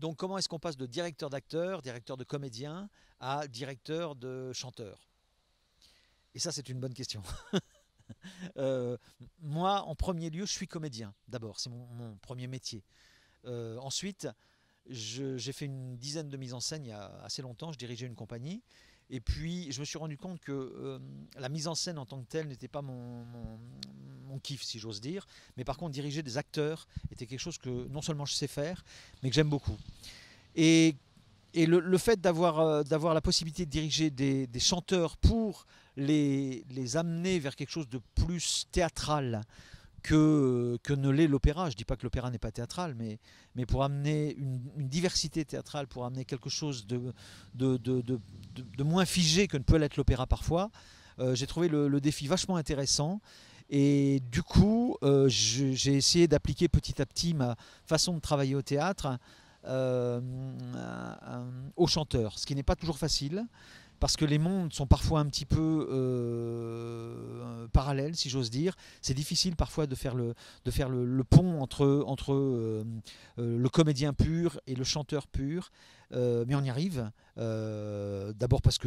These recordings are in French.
Donc comment est-ce qu'on passe de directeur d'acteur, directeur de comédien, à directeur de chanteur Et ça, c'est une bonne question. Euh, moi, en premier lieu, je suis comédien, d'abord, c'est mon, premier métier. Euh, ensuite, j'ai fait une dizaine de mises en scène il y a assez longtemps, je dirigeais une compagnie. Et puis, je me suis rendu compte que euh, la mise en scène en tant que telle n'était pas mon, mon kiff, si j'ose dire. Mais par contre, diriger des acteurs était quelque chose que non seulement je sais faire, mais que j'aime beaucoup. Et, le, fait euh, d'avoir la possibilité de diriger des, chanteurs pour les, amener vers quelque chose de plus théâtral que, ne l'est l'opéra. Je ne dis pas que l'opéra n'est pas théâtral, mais, pour amener une, diversité théâtrale, pour amener quelque chose de, moins figé que ne peut l'être l'opéra parfois, euh, j'ai trouvé le, défi vachement intéressant et du coup, euh, j'ai essayé d'appliquer petit à petit ma façon de travailler au théâtre euh, euh, au aux chanteurs, ce qui n'est pas toujours facile parce que les mondes sont parfois un petit peu euh, parallèles, si j'ose dire. C'est difficile parfois de faire le, de faire le, pont entre, entre euh, euh, le comédien pur et le chanteur pur. mais on y arrive. D'abord parce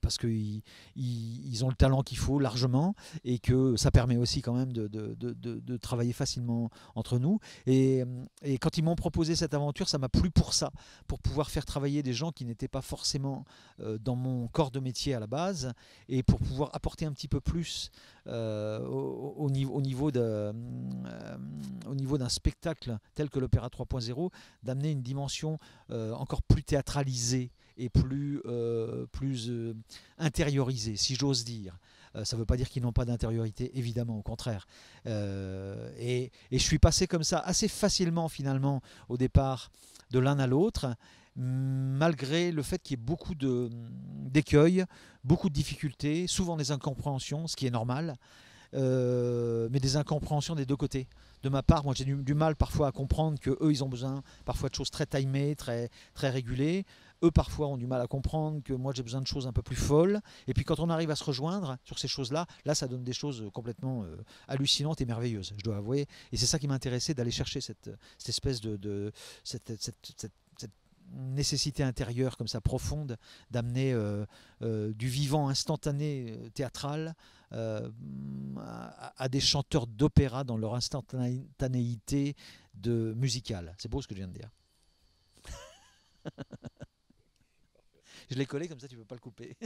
parce qu'ils ils ont le talent qu'il faut largement et que ça permet aussi quand même de, travailler facilement entre nous. Et, et quand ils m'ont proposé cette aventure, ça m'a plu pour ça, pour pouvoir faire travailler des gens qui n'étaient pas forcément dans mon corps de métier à la base et pour pouvoir apporter un petit peu plus euh, au, niveau, au niveau de, euh, au niveau d'un spectacle tel que l'Opéra 3.0, d'amener une dimension euh, encore plus théâtralisée et plus, plus intériorisée, si j'ose dire ça ne veut pas dire qu'ils n'ont pas d'intériorité, évidemment, au contraire. et, et, je suis passé comme ça assez facilement, finalement, au départ, de l'un à l'autre malgré le fait qu'il y ait beaucoup d'écueils, beaucoup de difficultés, souvent des incompréhensions, ce qui est normal, euh, mais des incompréhensions des deux côtés. De ma part, moi j'ai du, mal parfois à comprendre que eux ils ont besoin parfois de choses très timées, très, très régulées. Eux parfois ont du mal à comprendre que moi j'ai besoin de choses un peu plus folles. Et puis quand on arrive à se rejoindre sur ces choses-là, là ça donne des choses complètement euh, hallucinantes et merveilleuses, je dois avouer. Et c'est ça qui m'intéressait d'aller chercher cette, espèce de, cette nécessité intérieure comme ça profonde d'amener euh, euh, du vivant instantané euh, théâtral à, des chanteurs d'opéra dans leur instantanéité de musicale. C'est beau ce que je viens de dire. je l'ai collé comme ça, tu peux pas le couper.